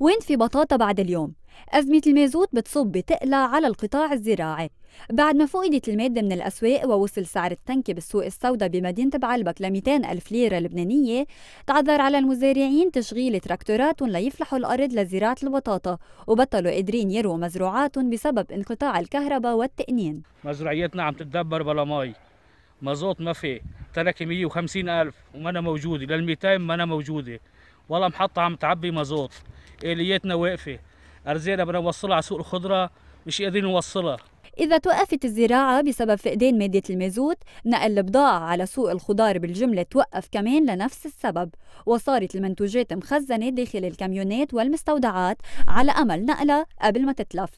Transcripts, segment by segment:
وين في بطاطا بعد اليوم أزمة المازوت بتصب تقلى على القطاع الزراعي بعد ما فقدت المادة من الأسواق ووصل سعر التنكة بالسوق السوداء بمدينة بعلبك ل ألف ليرة لبنانية تعذر على المزارعين تشغيل تراكتورات ليفلحوا الأرض لزراعة البطاطا وبطلوا قادرين يروا مزروعاتهم بسبب انقطاع الكهرباء والتأنين مزروعيتنا عم تتدبر بلا مي مازوت ما في تركي 150 ألف وما أنا موجودة لل 200 ما أنا موجودة ولا محطة عم تعبي مازوت الياتنا واقفه ارزاقنا بدنا نوصلها على سوق الخضره مش قادرين نوصلها إذا توقفت الزراعة بسبب فقدان مادة المازوت نقل البضاعة على سوق الخضار بالجملة توقف كمان لنفس السبب وصارت المنتوجات مخزنة داخل الكاميونات والمستودعات على أمل نقلها قبل ما تتلف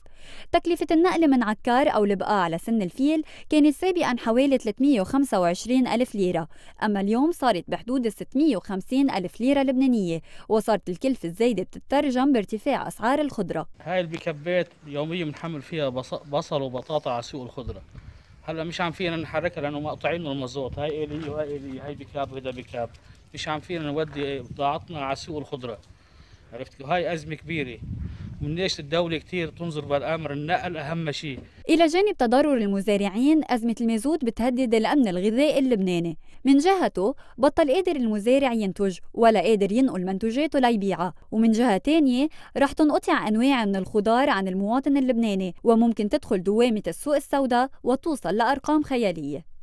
تكلفة النقل من عكار أو البقاع على سن الفيل كانت سابقا حوالي 325 ألف ليرة أما اليوم صارت بحدود 650 ألف ليرة لبنانية وصارت الكلفة الزايدة بتترجم بارتفاع أسعار الخضرة هاي البيكبات يوميا بنحمل فيها بصل وبطاطا البطاطا على سوق الخضره هلا مش عم فينا نحركها لانه مقطعين المزوط هاي الي وهاي الي هاي بكاب وهذا بكاب مش عم فينا نودي بضاعتنا على سوق الخضره عرفت هاي ازمه كبيره من ليش الدولة كثير تنظر بالأمر النقل أهم شيء إلى جانب تضرر المزارعين أزمة المازوت بتهدد الأمن الغذائي اللبناني من جهته بطل قادر المزارع ينتج ولا قادر ينقل منتوجاته ليبيعها ومن جهة تانية رح تنقطع أنواع من الخضار عن المواطن اللبناني وممكن تدخل دوامة السوق السوداء وتوصل لأرقام خيالية